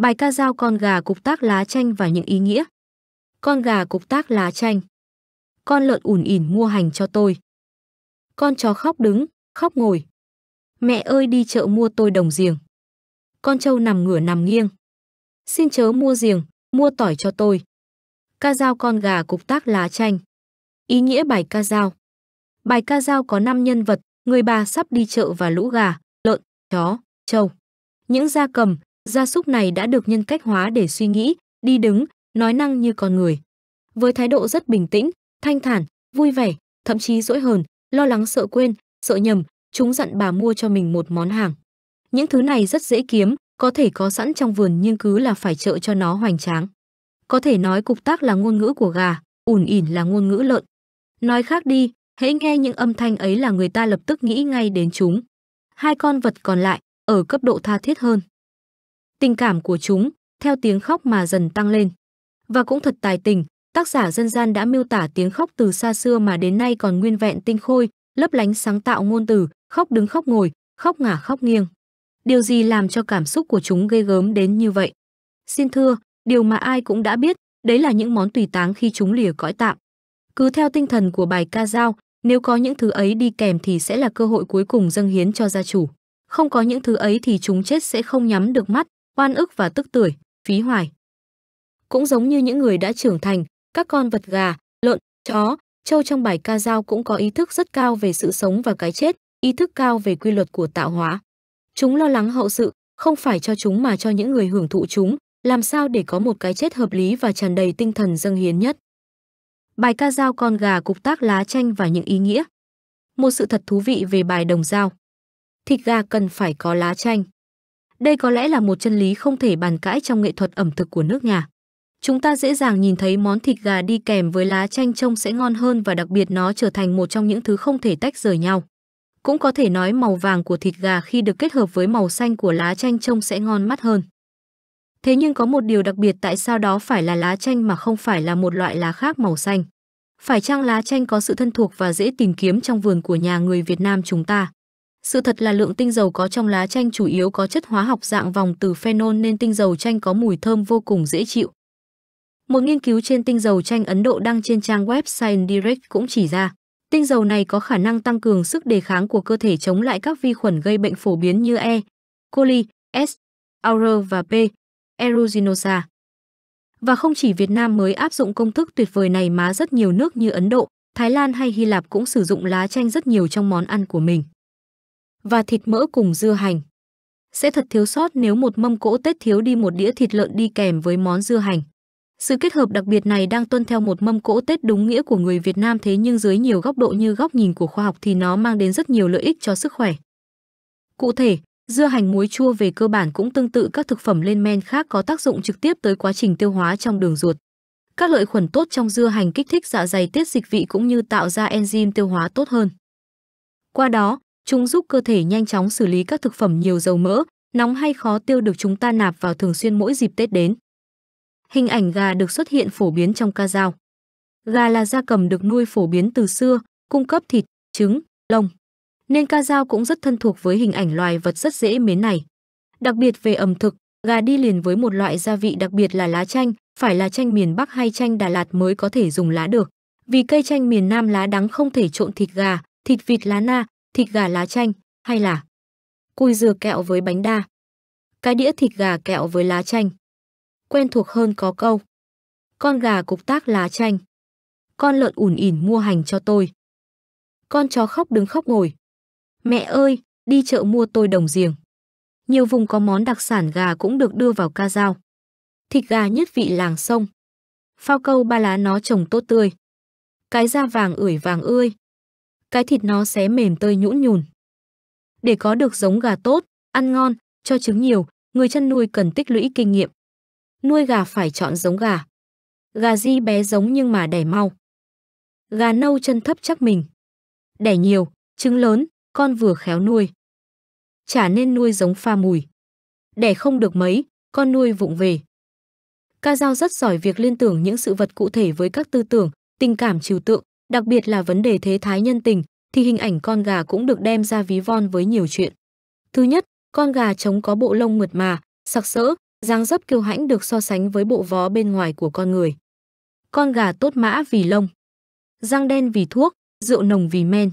Bài ca giao con gà cục tác lá chanh và những ý nghĩa. Con gà cục tác lá chanh. Con lợn ủn ỉn mua hành cho tôi. Con chó khóc đứng, khóc ngồi. Mẹ ơi đi chợ mua tôi đồng giềng. Con trâu nằm ngửa nằm nghiêng. Xin chớ mua giềng, mua tỏi cho tôi. Ca dao con gà cục tác lá chanh. Ý nghĩa bài ca dao. Bài ca dao có 5 nhân vật, người bà sắp đi chợ và lũ gà, lợn, chó, trâu. Những gia cầm, gia súc này đã được nhân cách hóa để suy nghĩ, đi đứng, nói năng như con người. Với thái độ rất bình tĩnh, thanh thản, vui vẻ, thậm chí dỗi hờn, lo lắng sợ quên, sợ nhầm, chúng dặn bà mua cho mình một món hàng. Những thứ này rất dễ kiếm, có thể có sẵn trong vườn nhưng cứ là phải trợ cho nó hoành tráng. Có thể nói cục tác là ngôn ngữ của gà, ủn ỉn là ngôn ngữ lợn. Nói khác đi, hãy nghe những âm thanh ấy là người ta lập tức nghĩ ngay đến chúng. Hai con vật còn lại, ở cấp độ tha thiết hơn tình cảm của chúng theo tiếng khóc mà dần tăng lên. Và cũng thật tài tình, tác giả dân gian đã miêu tả tiếng khóc từ xa xưa mà đến nay còn nguyên vẹn tinh khôi, lấp lánh sáng tạo ngôn từ, khóc đứng khóc ngồi, khóc ngả khóc nghiêng. Điều gì làm cho cảm xúc của chúng ghê gớm đến như vậy? Xin thưa, điều mà ai cũng đã biết, đấy là những món tùy táng khi chúng lìa cõi tạm. Cứ theo tinh thần của bài ca dao, nếu có những thứ ấy đi kèm thì sẽ là cơ hội cuối cùng dâng hiến cho gia chủ. Không có những thứ ấy thì chúng chết sẽ không nhắm được mắt, oan ức và tức tưởi, phí hoài. Cũng giống như những người đã trưởng thành, các con vật gà, lợn, chó, trâu trong bài ca dao cũng có ý thức rất cao về sự sống và cái chết, ý thức cao về quy luật của tạo hóa. Chúng lo lắng hậu sự, không phải cho chúng mà cho những người hưởng thụ chúng, làm sao để có một cái chết hợp lý và tràn đầy tinh thần dâng hiến nhất. Bài ca dao con gà cục tác lá chanh và những ý nghĩa. Một sự thật thú vị về bài đồng dao. Thịt gà cần phải có lá chanh. Đây có lẽ là một chân lý không thể bàn cãi trong nghệ thuật ẩm thực của nước nhà. Chúng ta dễ dàng nhìn thấy món thịt gà đi kèm với lá chanh trông sẽ ngon hơn và đặc biệt nó trở thành một trong những thứ không thể tách rời nhau. Cũng có thể nói màu vàng của thịt gà khi được kết hợp với màu xanh của lá chanh trông sẽ ngon mắt hơn. Thế nhưng có một điều đặc biệt tại sao đó phải là lá chanh mà không phải là một loại lá khác màu xanh. Phải chăng lá chanh có sự thân thuộc và dễ tìm kiếm trong vườn của nhà người Việt Nam chúng ta? Sự thật là lượng tinh dầu có trong lá chanh chủ yếu có chất hóa học dạng vòng từ phenol nên tinh dầu chanh có mùi thơm vô cùng dễ chịu. Một nghiên cứu trên tinh dầu chanh Ấn Độ đăng trên trang web Science Direct cũng chỉ ra, tinh dầu này có khả năng tăng cường sức đề kháng của cơ thể chống lại các vi khuẩn gây bệnh phổ biến như E. coli, S, Aura và P. Eruginosa. Và không chỉ Việt Nam mới áp dụng công thức tuyệt vời này mà rất nhiều nước như Ấn Độ, Thái Lan hay Hy Lạp cũng sử dụng lá chanh rất nhiều trong món ăn của mình và thịt mỡ cùng dưa hành. Sẽ thật thiếu sót nếu một mâm cỗ Tết thiếu đi một đĩa thịt lợn đi kèm với món dưa hành. Sự kết hợp đặc biệt này đang tuân theo một mâm cỗ Tết đúng nghĩa của người Việt Nam thế nhưng dưới nhiều góc độ như góc nhìn của khoa học thì nó mang đến rất nhiều lợi ích cho sức khỏe. Cụ thể, dưa hành muối chua về cơ bản cũng tương tự các thực phẩm lên men khác có tác dụng trực tiếp tới quá trình tiêu hóa trong đường ruột. Các lợi khuẩn tốt trong dưa hành kích thích dạ dày tiết dịch vị cũng như tạo ra enzyme tiêu hóa tốt hơn. Qua đó, Chúng giúp cơ thể nhanh chóng xử lý các thực phẩm nhiều dầu mỡ, nóng hay khó tiêu được chúng ta nạp vào thường xuyên mỗi dịp Tết đến. Hình ảnh gà được xuất hiện phổ biến trong ca dao. Gà là gia cầm được nuôi phổ biến từ xưa, cung cấp thịt, trứng, lông. Nên ca dao cũng rất thân thuộc với hình ảnh loài vật rất dễ mến này. Đặc biệt về ẩm thực, gà đi liền với một loại gia vị đặc biệt là lá chanh, phải là chanh miền Bắc hay chanh Đà Lạt mới có thể dùng lá được. Vì cây chanh miền Nam lá đắng không thể trộn thịt gà, thịt vịt lá na, thịt gà lá chanh hay là cùi dừa kẹo với bánh đa. Cái đĩa thịt gà kẹo với lá chanh. Quen thuộc hơn có câu. Con gà cục tác lá chanh. Con lợn ủn ỉn mua hành cho tôi. Con chó khóc đứng khóc ngồi. Mẹ ơi, đi chợ mua tôi đồng giềng. Nhiều vùng có món đặc sản gà cũng được đưa vào ca dao. Thịt gà nhất vị làng sông. Phao câu ba lá nó trồng tốt tươi. Cái da vàng ửi vàng ươi, cái thịt nó sẽ mềm tơi nhũn nhùn. Để có được giống gà tốt, ăn ngon, cho trứng nhiều, người chăn nuôi cần tích lũy kinh nghiệm. Nuôi gà phải chọn giống gà. Gà di bé giống nhưng mà đẻ mau. Gà nâu chân thấp chắc mình. Đẻ nhiều, trứng lớn, con vừa khéo nuôi. Chả nên nuôi giống pha mùi. Đẻ không được mấy, con nuôi vụng về. Ca Dao rất giỏi việc liên tưởng những sự vật cụ thể với các tư tưởng, tình cảm trừu tượng, đặc biệt là vấn đề thế thái nhân tình, thì hình ảnh con gà cũng được đem ra ví von với nhiều chuyện. Thứ nhất, con gà trống có bộ lông mượt mà, sặc sỡ, dáng dấp kiêu hãnh được so sánh với bộ vó bên ngoài của con người. Con gà tốt mã vì lông, răng đen vì thuốc, rượu nồng vì men.